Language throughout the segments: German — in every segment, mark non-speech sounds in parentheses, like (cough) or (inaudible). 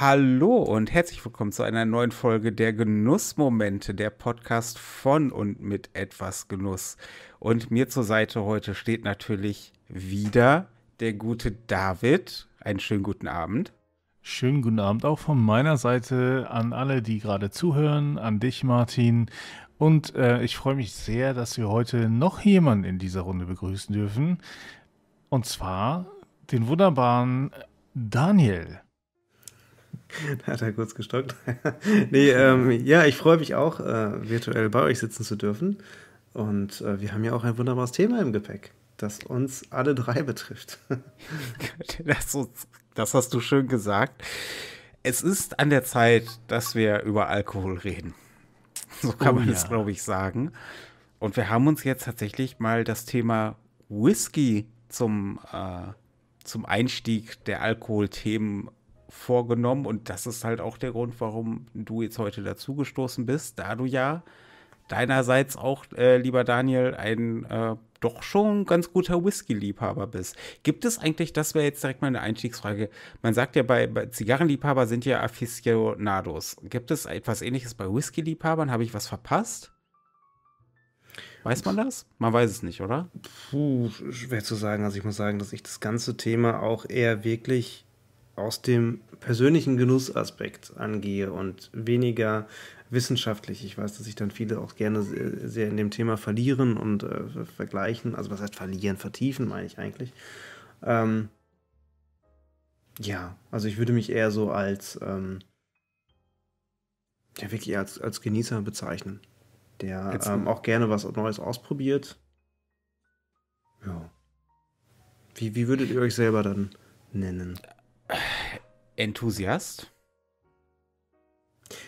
Hallo und herzlich willkommen zu einer neuen Folge der Genussmomente, der Podcast von und mit etwas Genuss. Und mir zur Seite heute steht natürlich wieder der gute David. Einen schönen guten Abend. Schönen guten Abend auch von meiner Seite an alle, die gerade zuhören, an dich, Martin. Und äh, ich freue mich sehr, dass wir heute noch jemanden in dieser Runde begrüßen dürfen. Und zwar den wunderbaren Daniel da hat er kurz gestockt. (laughs) nee, ähm, ja, ich freue mich auch, äh, virtuell bei euch sitzen zu dürfen. Und äh, wir haben ja auch ein wunderbares Thema im Gepäck, das uns alle drei betrifft. (laughs) das, das hast du schön gesagt. Es ist an der Zeit, dass wir über Alkohol reden. (laughs) So kann oh, man ja. es, glaube ich, sagen. Und wir haben uns jetzt tatsächlich mal das Thema Whisky zum, äh, zum Einstieg der Alkoholthemen vorgenommen. Und das ist halt auch der Grund, warum du jetzt heute dazugestoßen bist, da du ja deinerseits auch, äh, lieber Daniel, ein äh, doch schon ganz guter Whisky-Liebhaber bist. Gibt es eigentlich, das wäre jetzt direkt meine Einstiegsfrage, man sagt ja, bei, bei Zigarrenliebhaber sind ja Aficionados. Gibt es etwas ähnliches bei Whisky-Liebhabern? Habe ich was verpasst? Weiß man das? Man weiß es nicht, oder? Puh, schwer zu sagen. Also ich muss sagen, dass ich das ganze Thema auch eher wirklich aus dem persönlichen Genussaspekt angehe und weniger wissenschaftlich. Ich weiß, dass sich dann viele auch gerne sehr in dem Thema verlieren und äh, vergleichen. Also was heißt verlieren, vertiefen meine ich eigentlich. Ähm, ja, also ich würde mich eher so als ähm, ja wirklich als, als Genießer bezeichnen, der ähm, auch gerne was Neues ausprobiert. Ja. Wie, wie würdet ihr euch selber dann nennen? Enthusiast.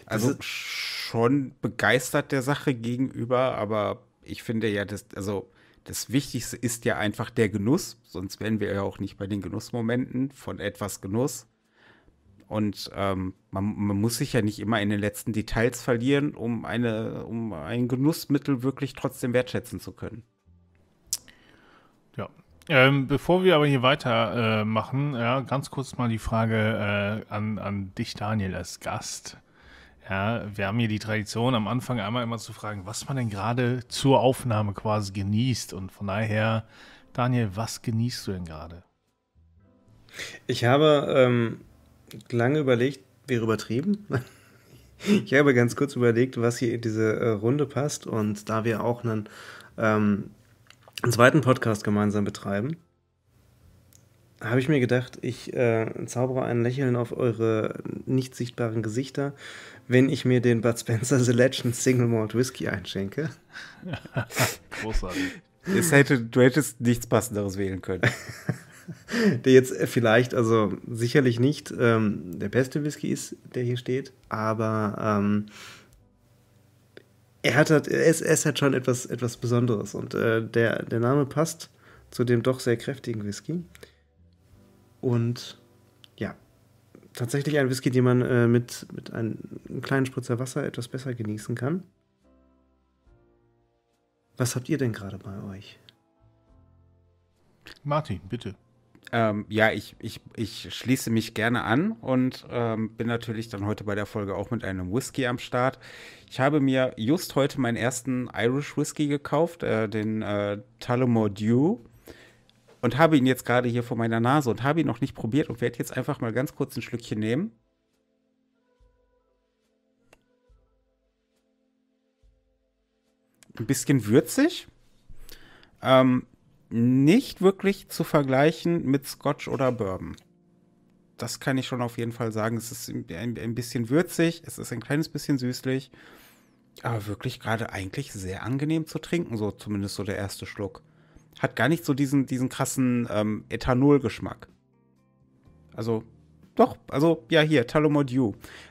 Also schon begeistert der Sache gegenüber, aber ich finde ja, das, also das Wichtigste ist ja einfach der Genuss, sonst wären wir ja auch nicht bei den Genussmomenten von etwas Genuss. Und ähm, man, man, muss sich ja nicht immer in den letzten Details verlieren, um, eine, um ein Genussmittel wirklich trotzdem wertschätzen zu können. Ähm, bevor wir aber hier weitermachen, äh, ja, ganz kurz mal die Frage äh, an, an dich, Daniel, als Gast. Ja, wir haben hier die Tradition, am Anfang einmal immer zu fragen, was man denn gerade zur Aufnahme quasi genießt. Und von daher, Daniel, was genießt du denn gerade? Ich habe ähm, lange überlegt, wäre übertrieben. (laughs) ich habe ganz kurz überlegt, was hier in diese äh, Runde passt. Und da wir auch einen ähm, einen zweiten Podcast gemeinsam betreiben, habe ich mir gedacht, ich äh, zaubere ein Lächeln auf eure nicht sichtbaren Gesichter, wenn ich mir den Bud Spencer Selection Single Malt Whisky einschenke. (laughs) Großartig. Es hätte, du hättest nichts Passenderes wählen können. (laughs) der jetzt vielleicht, also sicherlich nicht ähm, der beste Whisky ist, der hier steht, aber ähm, er hat halt, er ist, er ist halt schon etwas, etwas Besonderes und äh, der, der Name passt zu dem doch sehr kräftigen Whisky. Und ja, tatsächlich ein Whisky, den man äh, mit, mit einem kleinen Spritzer Wasser etwas besser genießen kann. Was habt ihr denn gerade bei euch? Martin, bitte. Ähm, ja, ich, ich, ich schließe mich gerne an und ähm, bin natürlich dann heute bei der Folge auch mit einem Whisky am Start. Ich habe mir just heute meinen ersten Irish Whisky gekauft, äh, den äh, Tullamore Dew, und habe ihn jetzt gerade hier vor meiner Nase und habe ihn noch nicht probiert und werde jetzt einfach mal ganz kurz ein Schlückchen nehmen. Ein bisschen würzig. Ähm, nicht wirklich zu vergleichen mit Scotch oder Bourbon. Das kann ich schon auf jeden Fall sagen. Es ist ein, ein bisschen würzig, es ist ein kleines bisschen süßlich, aber wirklich gerade eigentlich sehr angenehm zu trinken, so zumindest so der erste Schluck. Hat gar nicht so diesen, diesen krassen ähm, Ethanol-Geschmack. Also, doch, also ja, hier, Talomod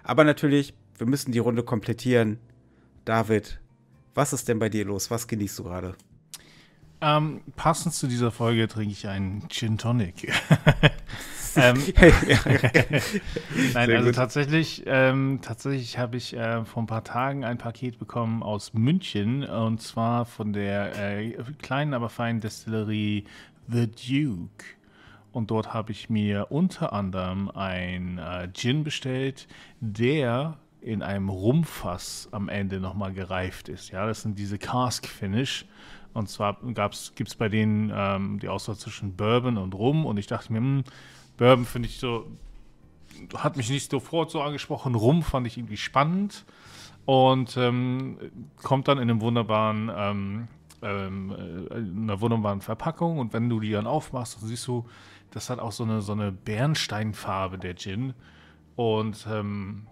Aber natürlich, wir müssen die Runde komplettieren. David, was ist denn bei dir los? Was genießt du gerade? Ähm, passend zu dieser Folge trinke ich einen Gin Tonic. (laughs) ähm, (laughs) Nein, also tatsächlich, ähm, tatsächlich habe ich äh, vor ein paar Tagen ein Paket bekommen aus München und zwar von der äh, kleinen, aber feinen Destillerie The Duke. Und dort habe ich mir unter anderem ein äh, Gin bestellt, der in einem Rumpfass am Ende nochmal gereift ist. Ja, das sind diese Cask Finish. Und zwar gibt es bei denen ähm, die Auswahl zwischen Bourbon und Rum. Und ich dachte mir, mh, hm, Bourbon finde ich so, hat mich nicht sofort so angesprochen. Rum fand ich irgendwie spannend. Und ähm, kommt dann in einem wunderbaren, ähm, in ähm, äh, einer wunderbaren Verpackung. Und wenn du die dann aufmachst, dann siehst du, das hat auch so eine, so eine Bernsteinfarbe, der Gin. Und ähm,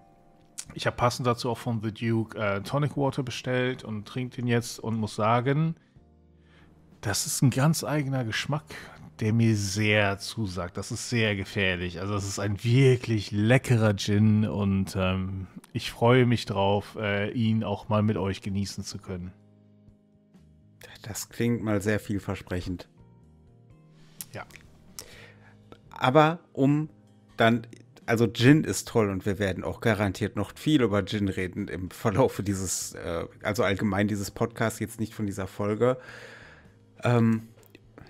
ich habe passend dazu auch von The Duke äh, Tonic Water bestellt und trinke den jetzt und muss sagen, das ist ein ganz eigener Geschmack, der mir sehr zusagt. Das ist sehr gefährlich. Also es ist ein wirklich leckerer Gin und ähm, ich freue mich drauf, äh, ihn auch mal mit euch genießen zu können. Das klingt mal sehr vielversprechend. Ja. Aber um dann, also Gin ist toll und wir werden auch garantiert noch viel über Gin reden im Verlauf dieses, äh, also allgemein dieses Podcasts, jetzt nicht von dieser Folge. Ähm,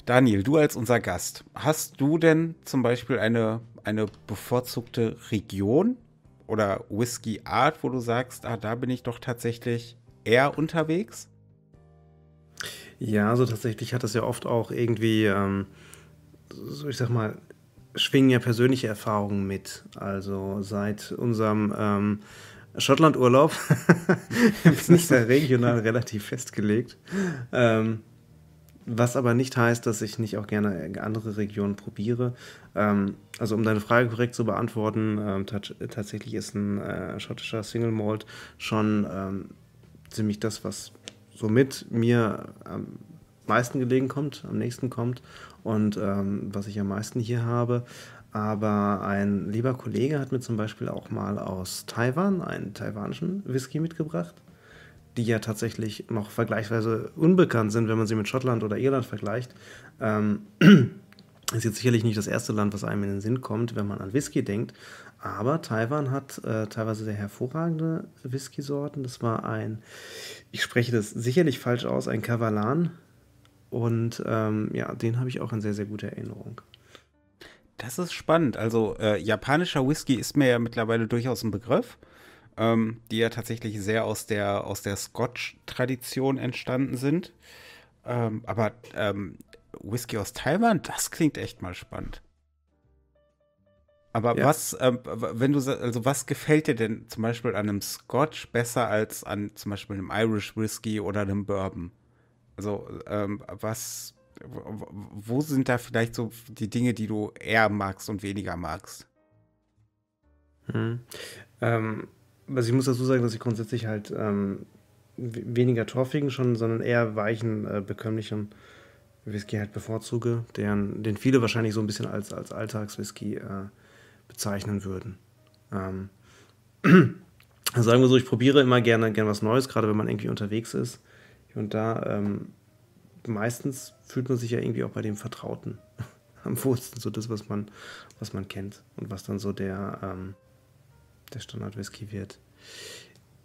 Daniel, du als unser Gast, hast du denn zum Beispiel eine, eine bevorzugte Region oder Whisky-Art, wo du sagst, ah, da bin ich doch tatsächlich eher unterwegs? Ja, also tatsächlich hat das ja oft auch irgendwie, ähm, so ich sag mal, schwingen ja persönliche Erfahrungen mit. Also seit unserem ähm, Schottlandurlaub (laughs) ist nicht sehr regional relativ festgelegt. Ähm, was aber nicht heißt, dass ich nicht auch gerne andere Regionen probiere. Ähm, also um deine Frage korrekt zu beantworten, ähm, tatsächlich ist ein äh, schottischer Single Malt schon ähm, ziemlich das, was somit mir am meisten gelegen kommt, am nächsten kommt und ähm, was ich am meisten hier habe. Aber ein lieber Kollege hat mir zum Beispiel auch mal aus Taiwan einen taiwanischen Whisky mitgebracht die ja tatsächlich noch vergleichsweise unbekannt sind, wenn man sie mit Schottland oder Irland vergleicht. Ähm, (clears throat) ist jetzt sicherlich nicht das erste Land, was einem in den Sinn kommt, wenn man an Whisky denkt. Aber Taiwan hat äh, teilweise sehr hervorragende Whisky-Sorten. Das war ein, ich spreche das sicherlich falsch aus, ein Kavalan. Und ähm, ja, den habe ich auch in sehr, sehr guter Erinnerung. Das ist spannend. Also äh, japanischer Whisky ist mir ja mittlerweile durchaus ein Begriff ähm, die ja tatsächlich sehr aus der, aus der Scotch-Tradition entstanden sind. Ähm, aber ähm, Whisky aus Taiwan, das klingt echt mal spannend. Aber ja. was, äh, wenn du also was gefällt dir denn zum Beispiel an einem Scotch besser als an zum Beispiel einem Irish Whisky oder einem Bourbon? Also ähm, was, wo sind da vielleicht so die Dinge, die du eher magst und weniger magst? Hm. Ähm, also ich muss dazu sagen, dass ich grundsätzlich halt ähm, weniger torfigen schon, sondern eher weichen, äh, bekömmlichen Whisky halt bevorzuge, deren, den viele wahrscheinlich so ein bisschen als, als Alltagswhisky äh, bezeichnen würden. Ähm, (clears throat) also sagen wir so, ich probiere immer gerne, gerne was Neues, gerade wenn man irgendwie unterwegs ist. Und da ähm, meistens fühlt man sich ja irgendwie auch bei dem Vertrauten (laughs) am wohlsten, so das, was man, was man kennt und was dann so der, ähm, der Standard-Whisky wird.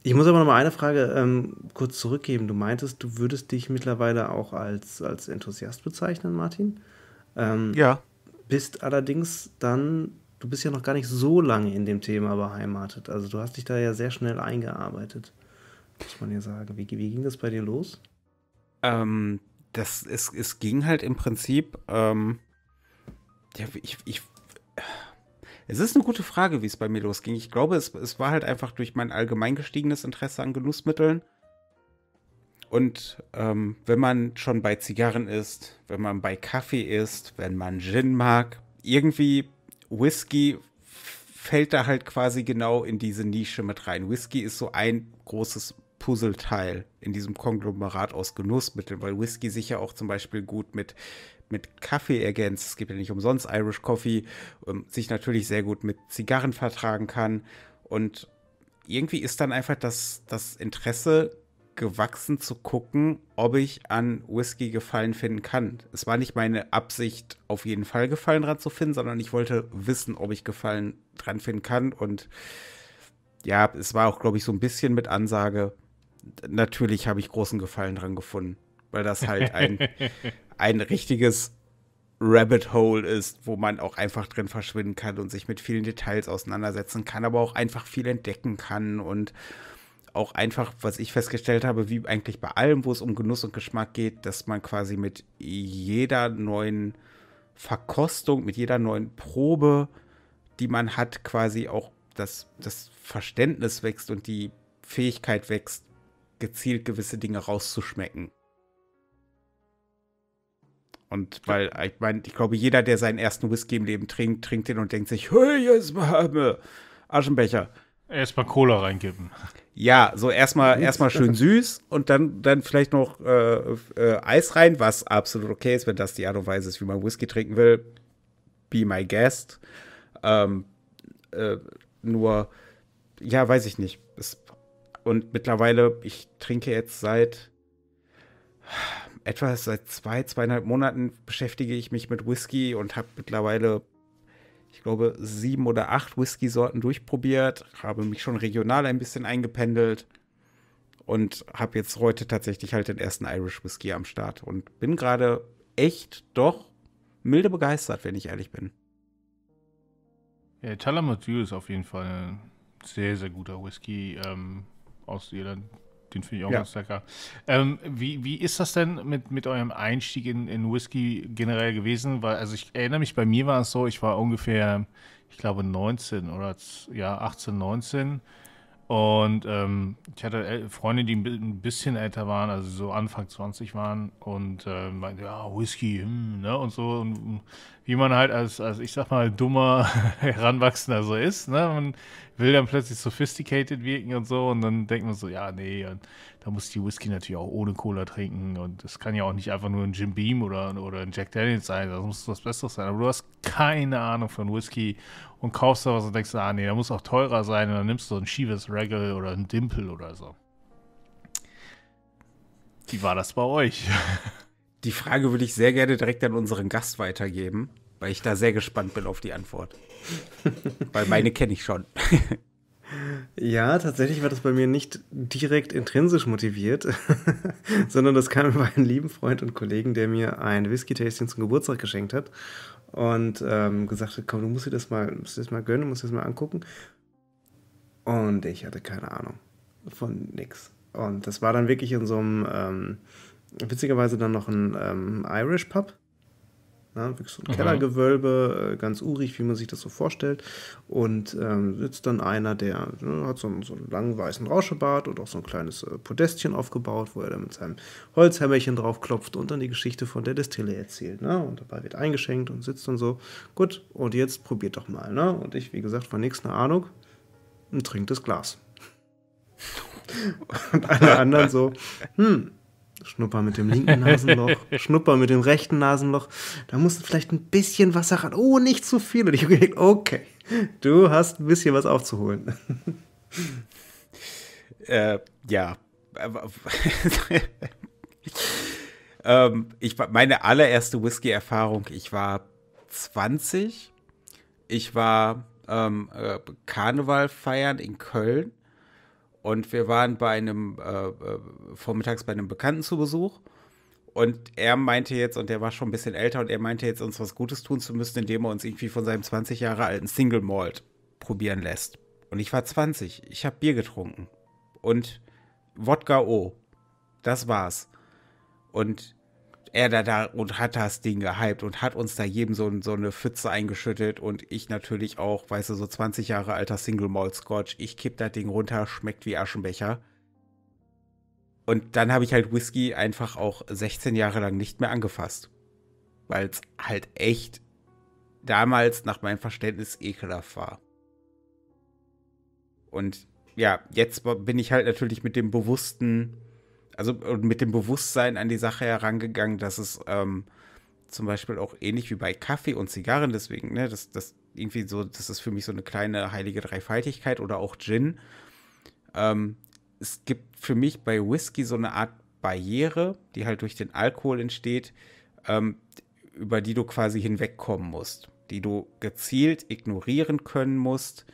Ich muss aber noch mal eine Frage ähm, kurz zurückgeben. Du meintest, du würdest dich mittlerweile auch als, als Enthusiast bezeichnen, Martin. Ähm, ja. Bist allerdings dann, du bist ja noch gar nicht so lange in dem Thema beheimatet. Also du hast dich da ja sehr schnell eingearbeitet, muss man ja sagen. Wie, wie ging das bei dir los? Ähm, das, es, es ging halt im Prinzip, ähm, ja, ich, ich es ist eine gute Frage, wie es bei mir losging. Ich glaube, es, es war halt einfach durch mein allgemein gestiegenes Interesse an Genussmitteln. Und ähm, wenn man schon bei Zigarren ist, wenn man bei Kaffee ist, wenn man Gin mag, irgendwie Whisky fällt da halt quasi genau in diese Nische mit rein. Whisky ist so ein großes Puzzleteil in diesem Konglomerat aus Genussmitteln, weil Whisky sich ja auch zum Beispiel gut mit mit Kaffee ergänzt, es gibt ja nicht umsonst Irish Coffee, ähm, sich natürlich sehr gut mit Zigarren vertragen kann. Und irgendwie ist dann einfach das, das Interesse gewachsen zu gucken, ob ich an Whisky Gefallen finden kann. Es war nicht meine Absicht, auf jeden Fall Gefallen dran zu finden, sondern ich wollte wissen, ob ich Gefallen dran finden kann. Und ja, es war auch, glaube ich, so ein bisschen mit Ansage. Natürlich habe ich großen Gefallen dran gefunden, weil das halt ein (laughs) ein richtiges Rabbit Hole ist, wo man auch einfach drin verschwinden kann und sich mit vielen Details auseinandersetzen kann, aber auch einfach viel entdecken kann und auch einfach, was ich festgestellt habe, wie eigentlich bei allem, wo es um Genuss und Geschmack geht, dass man quasi mit jeder neuen Verkostung, mit jeder neuen Probe, die man hat, quasi auch das, das Verständnis wächst und die Fähigkeit wächst, gezielt gewisse Dinge rauszuschmecken. Und weil, ich meine, ich glaube, jeder, der seinen ersten Whisky im Leben trinkt, trinkt den und denkt sich, hey, jetzt mal Aschenbecher. Erstmal Cola reinkippen. Ja, so erstmal erstmal schön süß und dann, dann vielleicht noch äh, äh, Eis rein, was absolut okay ist, wenn das die Art und Weise ist, wie man Whisky trinken will. Be my guest. Ähm, äh, nur, ja, weiß ich nicht. Es, und mittlerweile, ich trinke jetzt seit etwas seit zwei, zweieinhalb Monaten beschäftige ich mich mit Whisky und habe mittlerweile, ich glaube, sieben oder acht Whisky-Sorten durchprobiert, habe mich schon regional ein bisschen eingependelt und habe jetzt heute tatsächlich halt den ersten Irish Whisky am Start und bin gerade echt doch milde begeistert, wenn ich ehrlich bin. Ja, Talamazoo ist auf jeden Fall ein sehr, sehr guter Whisky ähm, aus Irland. Den finde ich auch ja. ganz lecker. Ähm, wie, wie ist das denn mit, mit eurem Einstieg in, in Whisky generell gewesen? Weil, also ich erinnere mich, bei mir war es so, ich war ungefähr, ich glaube, 19 oder ja, 18, 19. Und ähm, ich hatte Freunde, die ein bisschen älter waren, also so Anfang 20 waren und äh, meinten, ja, Whisky, hm, ne? Und so. Und wie man halt als, als ich sag mal, dummer (laughs) Heranwachsender so ist. Ne? Man will dann plötzlich sophisticated wirken und so und dann denkt man so, ja, nee, und da muss die Whisky natürlich auch ohne Cola trinken und das kann ja auch nicht einfach nur ein Jim Beam oder, oder ein Jack Daniels sein, das muss was Besseres sein. Aber du hast keine Ahnung von Whisky und kaufst da was und denkst, ah, nee, da muss auch teurer sein und dann nimmst du so ein schiefes Regal oder ein Dimpel oder so. Wie war das bei euch? (laughs) die Frage würde ich sehr gerne direkt an unseren Gast weitergeben, weil ich da sehr gespannt bin auf die Antwort. (laughs) weil meine kenne ich schon. (laughs) Ja, tatsächlich war das bei mir nicht direkt intrinsisch motiviert, (laughs) sondern das kam über einen lieben Freund und Kollegen, der mir ein Whisky-Tasting zum Geburtstag geschenkt hat und ähm, gesagt hat, komm, du musst dir das mal, musst dir das mal gönnen, musst dir das mal angucken. Und ich hatte keine Ahnung von nix. Und das war dann wirklich in so einem ähm, witzigerweise dann noch ein ähm, Irish Pub. Ja, wirklich so ein mhm. Kellergewölbe, äh, ganz urig, wie man sich das so vorstellt. Und ähm, sitzt dann einer, der ne, hat so einen, so einen langen weißen Rauschebart und auch so ein kleines äh, Podestchen aufgebaut, wo er dann mit seinem Holzhämmerchen draufklopft und dann die Geschichte von der Destille erzählt. Ne? Und dabei wird eingeschenkt und sitzt dann so, gut, und jetzt probiert doch mal. Ne? Und ich, wie gesagt, von nichts eine Ahnung und trinkt das Glas. (laughs) und alle anderen so, hm, Schnupper mit dem linken Nasenloch, (laughs) Schnupper mit dem rechten Nasenloch. Da musst du vielleicht ein bisschen Wasser ran. Oh, nicht zu viel. Und ich habe gedacht, okay, du hast ein bisschen was aufzuholen. (laughs) Äh, ja. (laughs) ähm, ich, meine allererste Whisky-Erfahrung, ich war 20. Ich war ähm, äh, Karneval feiern in Köln und wir waren bei einem äh, äh, vormittags bei einem Bekannten zu Besuch. Und er meinte jetzt, und der war schon ein bisschen älter, und er meinte jetzt, uns was Gutes tun zu müssen, indem er uns irgendwie von seinem 20 Jahre alten Single Malt probieren lässt. Und ich war 20. Ich habe Bier getrunken. Und Wodka O. Das war's. Und er da, da und hat das Ding gehypt und hat uns da jedem so, so eine Pfütze eingeschüttet und ich natürlich auch, weißt du, so 20 Jahre alter Single Malt Scotch, ich kipp das Ding runter, schmeckt wie Aschenbecher. Und dann habe ich halt Whisky einfach auch 16 Jahre lang nicht mehr angefasst. Weil es halt echt damals nach meinem Verständnis ekelhaft war. Und ja, jetzt bin ich halt natürlich mit dem bewussten also mit dem Bewusstsein an die Sache herangegangen, dass es ähm, zum Beispiel auch ähnlich wie bei Kaffee und Zigarren, deswegen, ne, das, das irgendwie so, das ist für mich so eine kleine heilige Dreifaltigkeit oder auch Gin. Ähm, es gibt für mich bei Whisky so eine Art Barriere, die halt durch den Alkohol entsteht, ähm, über die du quasi hinwegkommen musst, die du gezielt ignorieren können musst,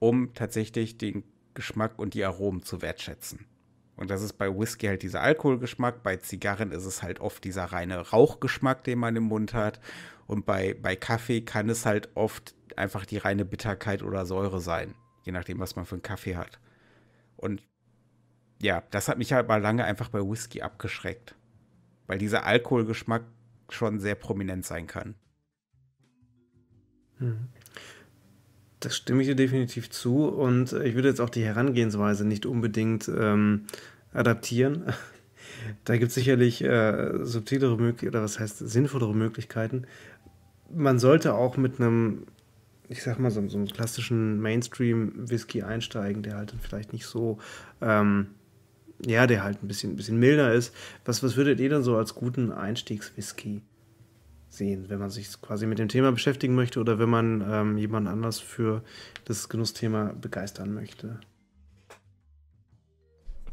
um tatsächlich den Geschmack und die Aromen zu wertschätzen. Und das ist bei Whisky halt dieser Alkoholgeschmack, bei Zigarren ist es halt oft dieser reine Rauchgeschmack, den man im Mund hat. Und bei, bei Kaffee kann es halt oft einfach die reine Bitterkeit oder Säure sein, je nachdem, was man für einen Kaffee hat. Und ja, das hat mich halt mal lange einfach bei Whisky abgeschreckt, weil dieser Alkoholgeschmack schon sehr prominent sein kann. Hm. Das stimme ich dir definitiv zu und äh, ich würde jetzt auch die Herangehensweise nicht unbedingt ähm, adaptieren. (laughs) da gibt es sicherlich äh, subtilere Möglichkeiten, oder was heißt sinnvollere Möglichkeiten. Man sollte auch mit einem, ich sag mal, so, so einem klassischen Mainstream-Whisky einsteigen, der halt dann vielleicht nicht so, ähm, ja, der halt ein bisschen, ein bisschen milder ist. Was, was würdet ihr denn so als guten Einstiegs-Whisky? sehen, wenn man sich quasi mit dem Thema beschäftigen möchte oder wenn man ähm, jemand anders für das Genussthema begeistern möchte.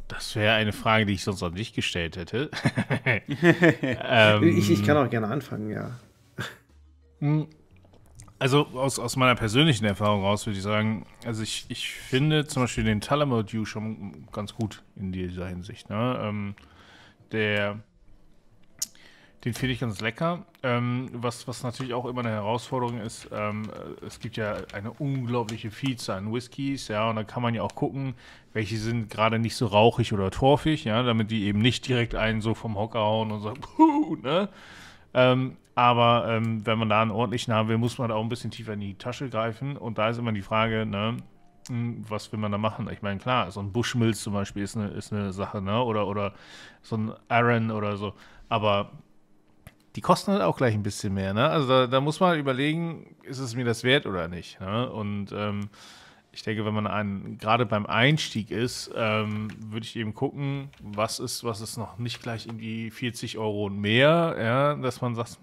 Das wäre eine Frage, die ich sonst an dich gestellt hätte. (laughs) Ähm, ich, ich, kann auch gerne anfangen, ja. Hm. Also aus, aus meiner persönlichen Erfahrung raus würde ich sagen, also ich, ich finde zum Beispiel den Talamo Dew schon ganz gut in dieser Hinsicht. Ne? Ähm, der den finde ich ganz lecker. Ähm, was, was natürlich auch immer eine Herausforderung ist, ähm, äh, es gibt ja eine unglaubliche Vielzahl an Whiskys, ja, und da kann man ja auch gucken, welche sind gerade nicht so rauchig oder torfig, ja, damit die eben nicht direkt einen so vom Hocker hauen und sagen, (laughs) puh, ne? Ähm, aber ähm, wenn man da einen ordentlichen haben will, muss man da auch ein bisschen tiefer in die Tasche greifen. Und da ist immer die Frage, ne, hm, was will man da machen? Ich meine, klar, so ein Bushmills zum Beispiel ist eine, ist eine Sache, ne? Oder, oder so ein Aaron oder so. Aber die kosten halt auch gleich ein bisschen mehr. Ne? Also da, da, muss man halt überlegen, ist es mir das wert oder nicht. Ne? Und ähm, ich denke, wenn man einen, gerade beim Einstieg ist, ähm, würde ich eben gucken, was ist, was ist noch nicht gleich in die 40 Euro und mehr, ja? dass man sagt,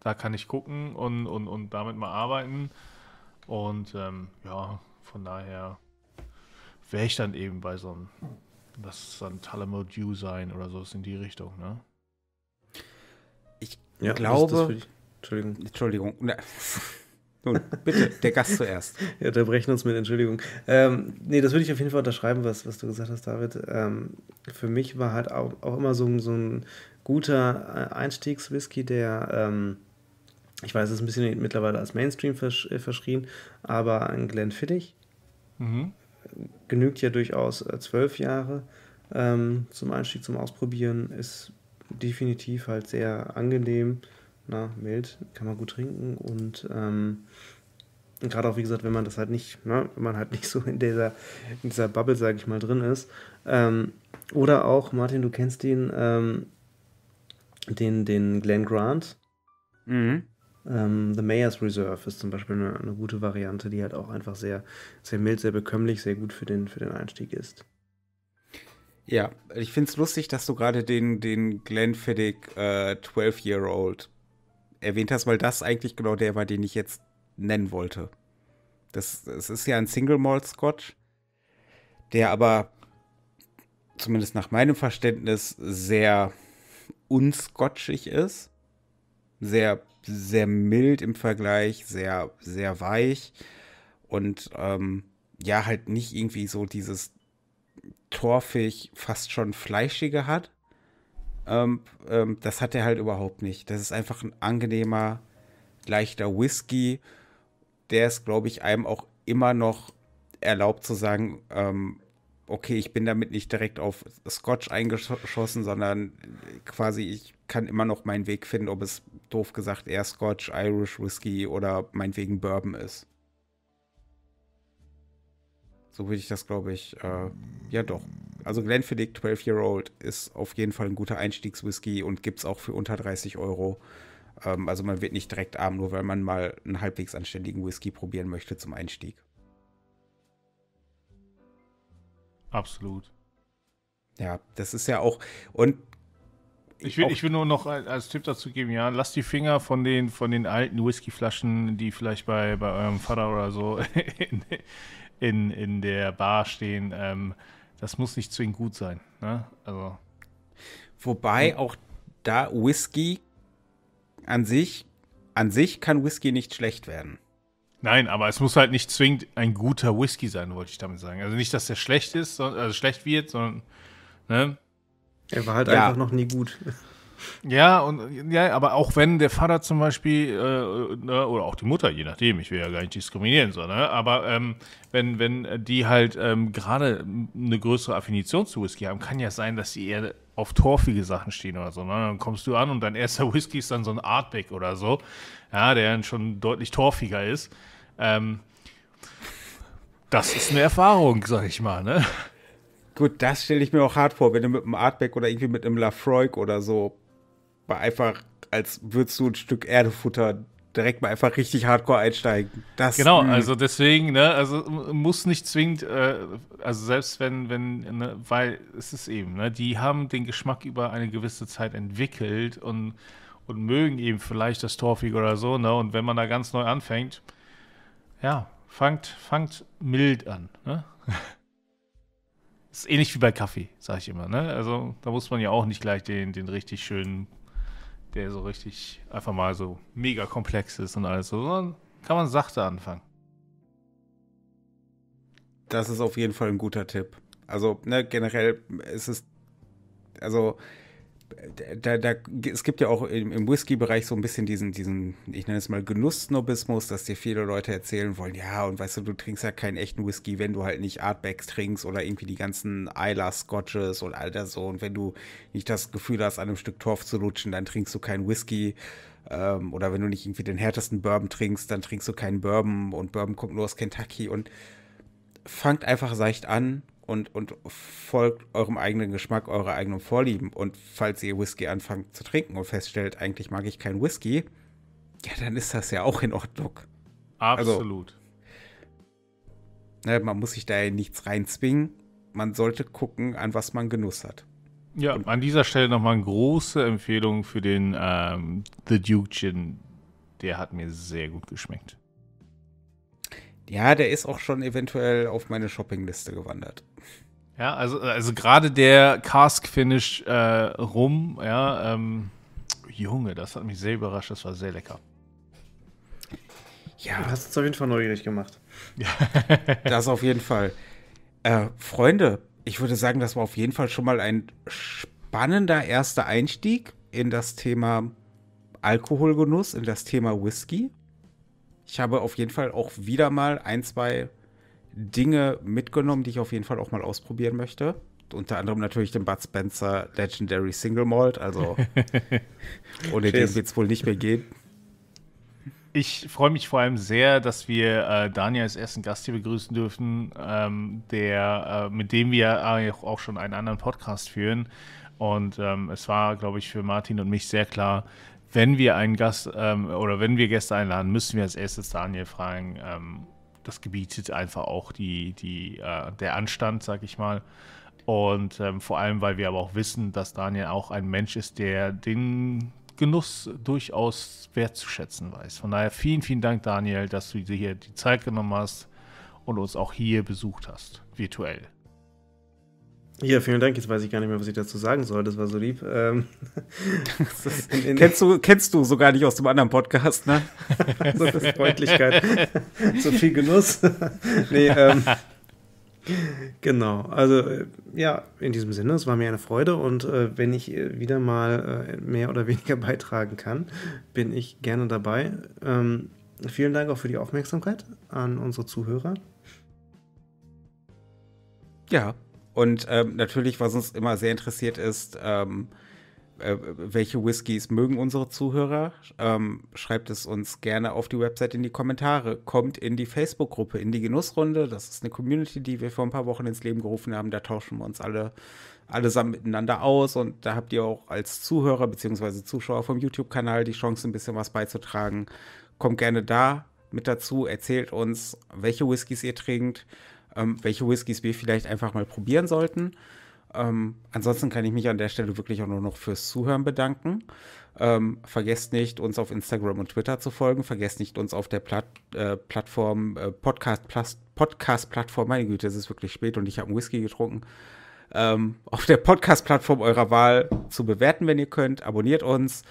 da kann ich gucken und, und, und damit mal arbeiten. Und ähm, ja, von daher wäre ich dann eben bei so einem, das ist dann Dew sein oder so, ist in die Richtung, ne? Ja, glaube. Ich, Entschuldigung. Entschuldigung. (laughs) Nun, bitte, der Gast zuerst. (laughs) Ja, da brechen uns mit Entschuldigung. Ähm, nee, das würde ich auf jeden Fall unterschreiben, was, was du gesagt hast, David. Ähm, für mich war halt auch, auch immer so, so ein guter äh, Einstiegswhisky, der, ähm, ich weiß, es ist ein bisschen mittlerweile als Mainstream versch äh, verschrien, aber ein Glenfiddich mhm. genügt ja durchaus äh, zwölf Jahre ähm, zum Einstieg, zum Ausprobieren, ist definitiv halt sehr angenehm, na, mild, kann man gut trinken und ähm, gerade auch wie gesagt, wenn man das halt nicht, ne, wenn man halt (laughs) nicht so in dieser, in dieser Bubble, sage ich mal, drin ist. Ähm, oder auch, Martin, du kennst den, ähm, den, den Glenn Grant. Mhm. Ähm, The Mayor's Reserve ist zum Beispiel eine, eine, gute Variante, die halt auch einfach sehr, sehr mild, sehr bekömmlich, sehr gut für den, für den Einstieg ist. Ja, ich finde es lustig, dass du gerade den, den Glenn Fiddick äh, 12-Year-Old erwähnt hast, weil das eigentlich genau der war, den ich jetzt nennen wollte. Das, das ist ja ein Single Malt Scotch, der aber zumindest nach meinem Verständnis sehr unscotchig ist. Sehr, sehr mild im Vergleich, sehr, sehr weich und ähm, ja, halt nicht irgendwie so dieses torfig, fast schon fleischige hat. Ähm, ähm, das hat er halt überhaupt nicht. Das ist einfach ein angenehmer, leichter Whisky, der ist, glaube ich, einem auch immer noch erlaubt zu sagen, ähm, okay, ich bin damit nicht direkt auf Scotch eingeschossen, sondern quasi ich kann immer noch meinen Weg finden, ob es doof gesagt eher Scotch, Irish Whisky oder meinetwegen Bourbon ist. So würde ich das, glaube ich, äh, ja doch. Also Glenfiddich 12 Year Old ist auf jeden Fall ein guter Einstiegswhisky und gibt es auch für unter 30 Euro. Ähm, also man wird nicht direkt arm, nur weil man mal einen halbwegs anständigen Whisky probieren möchte zum Einstieg. Absolut. Ja, das ist ja auch. Und ich will, ich will nur noch als Tipp dazu geben, ja, lasst die Finger von den, von den alten Whiskyflaschen, die vielleicht bei, bei eurem Vater oder so (laughs) in, in der Bar stehen, ähm, das muss nicht zwingend gut sein. Ne? Also. Wobei hm. auch da Whisky an sich, an sich kann Whisky nicht schlecht werden. Nein, aber es muss halt nicht zwingend ein guter Whisky sein, wollte ich damit sagen. Also nicht, dass der schlecht ist, also schlecht wird, sondern, ne? Er war halt ja. einfach noch nie gut. Ja, und, ja, aber auch wenn der Vater zum Beispiel äh, ne, oder auch die Mutter, je nachdem, ich will ja gar nicht diskriminieren, so, ne? aber ähm, wenn, wenn die halt ähm, gerade eine größere Affinität zu Whisky haben, kann ja sein, dass sie eher auf torfige Sachen stehen oder so. Ne? Dann kommst du an und dein erster (laughs) Whisky ist dann so ein Artback oder so, ja, der dann schon deutlich torfiger ist. Ähm, das ist eine Erfahrung, sag ich mal, ne? Gut, das stelle ich mir auch hart vor, wenn du mit einem Artback oder irgendwie mit einem Lafroig oder so mal einfach, als würdest du ein Stück Erde futtern direkt mal einfach richtig hardcore einsteigen. Das, genau, also deswegen, ne, also muss nicht zwingend, äh, also selbst wenn, wenn, ne, weil es ist eben, ne, die haben den Geschmack über eine gewisse Zeit entwickelt und, und mögen eben vielleicht das Torfig oder so, ne, und wenn man da ganz neu anfängt, ja, fangt, fangt mild an, ne. (laughs) ist ähnlich wie bei Kaffee, sag ich immer, ne, also da muss man ja auch nicht gleich den, den richtig schönen der so richtig einfach mal so mega komplex ist und alles so, sondern kann man sachte anfangen. Das ist auf jeden Fall ein guter Tipp. Also, ne, generell ist es, also da, da, es gibt ja auch im, im Whisky-Bereich so ein bisschen diesen, diesen, ich nenne es mal Genusssnobismus, dass dir viele Leute erzählen wollen, ja, und weißt du, du trinkst ja keinen echten Whisky, wenn du halt nicht Artbacks trinkst oder irgendwie die ganzen Isla Scotches und all das so. Und wenn du nicht das Gefühl hast, an einem Stück Torf zu lutschen, dann trinkst du keinen Whisky. Ähm, oder wenn du nicht irgendwie den härtesten Bourbon trinkst, dann trinkst du keinen Bourbon und Bourbon kommt nur aus Kentucky und fangt einfach seicht an, und, und folgt eurem eigenen Geschmack, eurer eigenen Vorlieben. Und falls ihr Whisky anfangt zu trinken und feststellt, eigentlich mag ich keinen Whisky, ja, dann ist das ja auch in Ordnung. Also, Absolut. Also, ne, man muss sich da ja nichts reinzwingen. Man sollte gucken, an was man Genuss hat. Ja, und an dieser Stelle nochmal eine große Empfehlung für den ähm, The Duke Gin. Der hat mir sehr gut geschmeckt. Ja, der ist auch schon eventuell auf meine Shoppingliste gewandert. Ja, also, also gerade der Cask-Finish äh, rum, ja, ähm, Junge, das hat mich sehr überrascht, das war sehr lecker. Ja. Du hast es auf jeden Fall neugierig gemacht. Ja. (laughs) das auf jeden Fall. Äh, Freunde, ich würde sagen, das war auf jeden Fall schon mal ein spannender erster Einstieg in das Thema Alkoholgenuss, in das Thema Whisky ich habe auf jeden Fall auch wieder mal ein, zwei Dinge mitgenommen, die ich auf jeden Fall auch mal ausprobieren möchte. Unter anderem natürlich den Bud Spencer Legendary Single Malt. Also (laughs) ohne den wird es wohl nicht mehr gehen. Ich freue mich vor allem sehr, dass wir äh, Daniel als ersten Gast hier begrüßen dürfen, ähm, der, äh, mit dem wir auch schon einen anderen Podcast führen. Und ähm, es war, glaube ich, für Martin und mich sehr klar, wenn wir einen Gast ähm, oder wenn wir Gäste einladen, müssen wir als erstes Daniel fragen. Ähm, das gebietet einfach auch die, die, äh, der Anstand, sag ich mal. Und ähm, vor allem, weil wir aber auch wissen, dass Daniel auch ein Mensch ist, der den Genuss durchaus wertzuschätzen weiß. Von daher vielen, vielen Dank, Daniel, dass du dir hier die Zeit genommen hast und uns auch hier besucht hast, virtuell. Ja, vielen Dank. Jetzt weiß ich gar nicht mehr, was ich dazu sagen soll. Das war so lieb. Ähm, (laughs) kennst, du, kennst du sogar nicht aus dem anderen Podcast, ne? (laughs) so viel Freundlichkeit, (laughs) so viel Genuss. nee, ähm, genau. Also, äh, ja, in diesem Sinne, es war mir eine Freude und äh, wenn ich äh, wieder mal äh, mehr oder weniger beitragen kann, bin ich gerne dabei. Ähm, vielen Dank auch für die Aufmerksamkeit an unsere Zuhörer. Ja, und ähm, natürlich, was uns immer sehr interessiert ist, ähm, äh, welche Whiskys mögen unsere Zuhörer? Ähm, schreibt es uns gerne auf die Website in die Kommentare. Kommt in die Facebook-Gruppe, in die Genussrunde. Das ist eine Community, die wir vor ein paar Wochen ins Leben gerufen haben. Da tauschen wir uns alle allesamt miteinander aus und da habt ihr auch als Zuhörer bzw. Zuschauer vom YouTube-Kanal die Chance, ein bisschen was beizutragen. Kommt gerne da mit dazu, erzählt uns, welche Whiskys ihr trinkt ähm, welche Whiskys wir vielleicht einfach mal probieren sollten. Ähm, ansonsten kann ich mich an der Stelle wirklich auch nur noch fürs Zuhören bedanken. Ähm, vergesst nicht, uns auf Instagram und Twitter zu folgen. Vergesst nicht, uns auf der Plat äh, Plattform äh, Podcast, Podcast Plattform, meine Güte, es ist wirklich spät und ich habe einen Whisky getrunken. Ähm, auf der Podcast-Plattform eurer Wahl zu bewerten, wenn ihr könnt. Abonniert uns.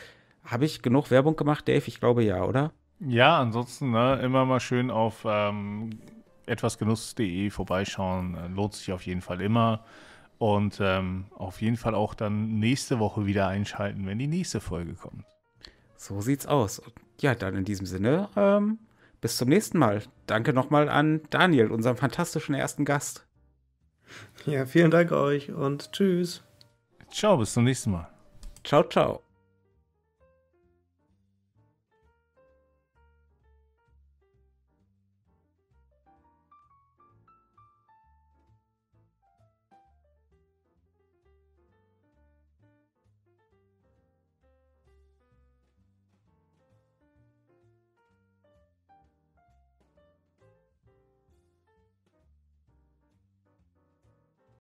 Habe ich genug Werbung gemacht, Dave? Ich glaube ja, oder? Ja, ansonsten ne, immer mal schön auf ähm, etwasgenuss.de vorbeischauen. Äh, lohnt sich auf jeden Fall immer. Und ähm, auf jeden Fall auch dann nächste Woche wieder einschalten, wenn die nächste Folge kommt. So sieht's aus. Ja, dann in diesem Sinne, ähm, bis zum nächsten Mal. Danke nochmal an Daniel, unseren fantastischen ersten Gast. Ja, vielen Dank euch und tschüss. Ciao, bis zum nächsten Mal. Ciao, ciao.